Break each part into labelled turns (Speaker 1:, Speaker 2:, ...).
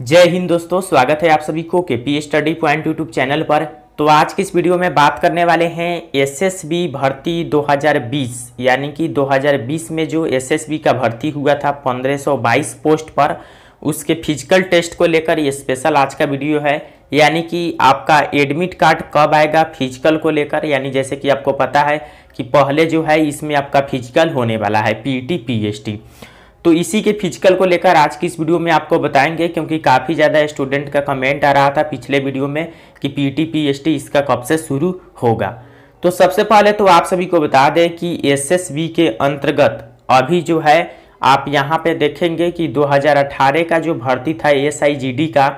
Speaker 1: जय हिंद दोस्तों स्वागत है आप सभी को K P study point YouTube channel पर तो आज की इस वीडियो में बात करने वाले हैं एसएसबी भर्ती 2020 यानी कि 2020 में जो एसएसबी का भर्ती हुआ था 1522 पोस्ट पर उसके फिजिकल टेस्ट को लेकर ये स्पेशल आज का वीडियो है यानी कि आपका एडमिट कार्ड कब आएगा फिजिकल को लेकर यानी जैसे कि आपको पता है कि पहले जो है इसमें आपका फिजिकल होने वाला है पी टी e तो इसी के फिजिकल को लेकर आज की इस वीडियो में आपको बताएंगे क्योंकि काफ़ी ज़्यादा स्टूडेंट का कमेंट आ रहा था पिछले वीडियो में कि एस टी इसका कब से शुरू होगा तो सबसे पहले तो आप सभी को बता दें कि एसएसबी के अंतर्गत अभी जो है आप यहाँ पे देखेंगे कि 2018 का जो भर्ती था डी का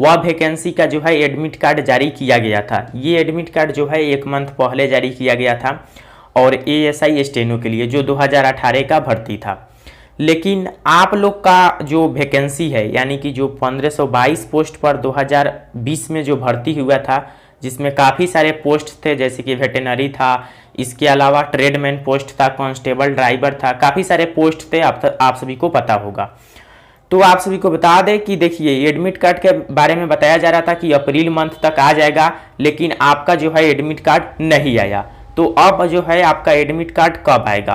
Speaker 1: वह वैकेंसी का जो है एडमिट कार्ड जारी किया गया था ये एडमिट कार्ड जो है एक मंथ पहले जारी किया गया था और ए एस आई स्टेनो के लिए जो 2018 का भर्ती था लेकिन आप लोग का जो वैकेंसी है यानी कि जो 1522 पोस्ट पर 2020 में जो भर्ती हुआ था जिसमें काफ़ी सारे पोस्ट थे जैसे कि वेटेनरी था इसके अलावा ट्रेडमैन पोस्ट था कांस्टेबल ड्राइवर था काफ़ी सारे पोस्ट थे आप आप सभी को पता होगा तो आप सभी को बता दें कि देखिए एडमिट कार्ड के बारे में बताया जा रहा था कि अप्रैल मंथ तक आ जाएगा लेकिन आपका जो है एडमिट कार्ड नहीं आया तो अब जो है आपका एडमिट कार्ड कब आएगा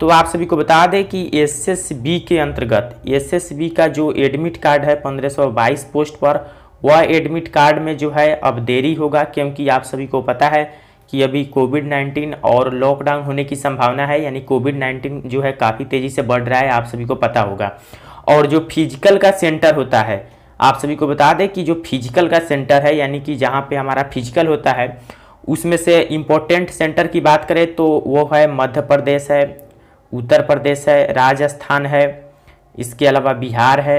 Speaker 1: तो आप सभी को बता दें कि एसएसबी के अंतर्गत एसएसबी का जो एडमिट कार्ड है 1522 पोस्ट पर वह एडमिट कार्ड में जो है अब देरी होगा क्योंकि आप सभी को पता है कि अभी कोविड नाइन्टीन और लॉकडाउन होने की संभावना है यानी कोविड नाइन्टीन जो है काफ़ी तेज़ी से बढ़ रहा है आप सभी को पता होगा और जो फिजिकल का सेंटर होता है आप सभी को बता दें कि जो फिजिकल का सेंटर है यानी कि जहाँ पे हमारा फिजिकल होता है उसमें से इम्पोर्टेंट सेंटर की बात करें तो वो है मध्य प्रदेश है उत्तर प्रदेश है राजस्थान है इसके अलावा बिहार है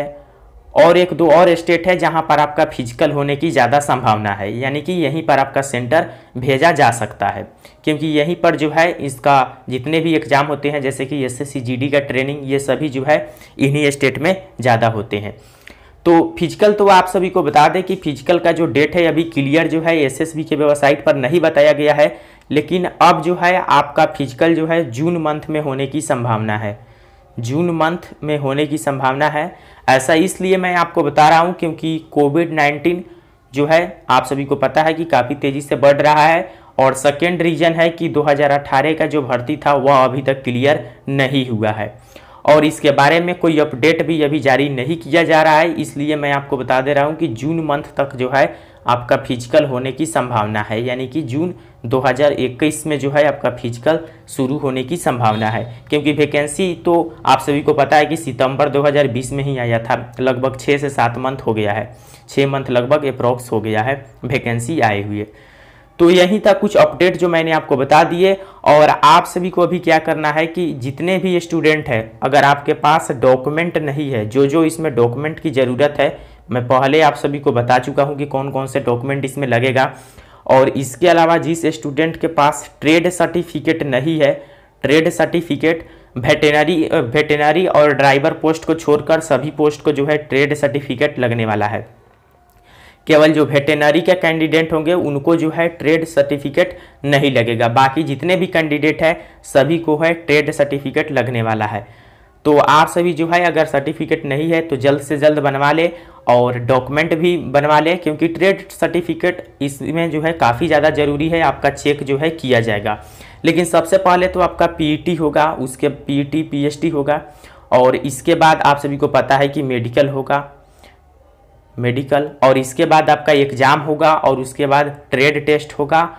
Speaker 1: और एक दो और स्टेट है जहां पर आपका फिजिकल होने की ज़्यादा संभावना है यानी कि यहीं पर आपका सेंटर भेजा जा सकता है क्योंकि यहीं पर जो है इसका जितने भी एग्ज़ाम होते हैं जैसे कि एस एस का ट्रेनिंग ये सभी जो है इन्हीं स्टेट में ज़्यादा होते हैं तो फिजिकल तो आप सभी को बता दें कि फिजिकल का जो डेट है अभी क्लियर जो है एस के वेबसाइट पर नहीं बताया गया है लेकिन अब जो है आपका फिजिकल जो है जून मंथ में होने की संभावना है जून मंथ में होने की संभावना है ऐसा इसलिए मैं आपको बता रहा हूँ क्योंकि कोविड नाइन्टीन जो है आप सभी को पता है कि काफ़ी तेज़ी से बढ़ रहा है और सेकेंड रीज़न है कि 2018 का जो भर्ती था वह अभी तक क्लियर नहीं हुआ है और इसके बारे में कोई अपडेट भी अभी जारी नहीं किया जा रहा है इसलिए मैं आपको बता दे रहा हूँ कि जून मंथ तक जो है आपका फिजिकल होने की संभावना है यानी कि जून 2021 में जो है आपका फिजिकल शुरू होने की संभावना है क्योंकि वैकेंसी तो आप सभी को पता है कि सितंबर 2020 में ही आया था लगभग छः से सात मंथ हो गया है छः मंथ लगभग अप्रॉक्स हो गया है वैकेंसी आए हुए तो यहीं तक कुछ अपडेट जो मैंने आपको बता दिए और आप सभी को अभी क्या करना है कि जितने भी स्टूडेंट हैं अगर आपके पास डॉक्यूमेंट नहीं है जो जो इसमें डॉक्यूमेंट की ज़रूरत है मैं पहले आप सभी को बता चुका हूँ कि कौन कौन से डॉक्यूमेंट इसमें लगेगा और इसके अलावा जिस स्टूडेंट के पास ट्रेड सर्टिफिकेट नहीं है ट्रेड सर्टिफिकेट वेटेनरी वेटेनरी और ड्राइवर पोस्ट को छोड़कर सभी पोस्ट को जो है ट्रेड सर्टिफिकेट लगने वाला है केवल जो वेटेनरी के कैंडिडेट होंगे उनको जो है ट्रेड सर्टिफिकेट नहीं लगेगा बाकी जितने भी कैंडिडेट हैं सभी को है ट्रेड सर्टिफिकेट लगने वाला है तो आप सभी जो है अगर सर्टिफिकेट नहीं है तो जल्द से जल्द बनवा ले और डॉक्यूमेंट भी बनवा ले क्योंकि ट्रेड सर्टिफिकेट इसमें जो है काफ़ी ज़्यादा ज़रूरी है आपका चेक जो है किया जाएगा लेकिन सबसे पहले तो आपका पीटी e होगा उसके पीटी पीएचडी e होगा और इसके बाद आप सभी को पता है कि मेडिकल होगा मेडिकल और इसके बाद आपका एग्ज़ाम होगा और उसके बाद ट्रेड टेस्ट होगा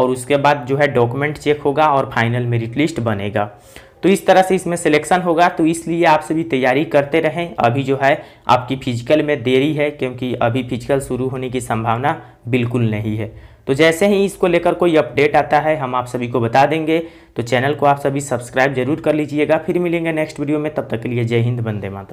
Speaker 1: और उसके बाद जो है डॉक्यूमेंट चेक होगा और फाइनल मेरिट लिस्ट बनेगा तो इस तरह से इसमें सिलेक्शन होगा तो इसलिए आप सभी तैयारी करते रहें अभी जो है आपकी फिजिकल में देरी है क्योंकि अभी फिजिकल शुरू होने की संभावना बिल्कुल नहीं है तो जैसे ही इसको लेकर कोई अपडेट आता है हम आप सभी को बता देंगे तो चैनल को आप सभी सब्सक्राइब जरूर कर लीजिएगा फिर मिलेंगे नेक्स्ट वीडियो में तब तक के लिए जय हिंद बंदे मातरम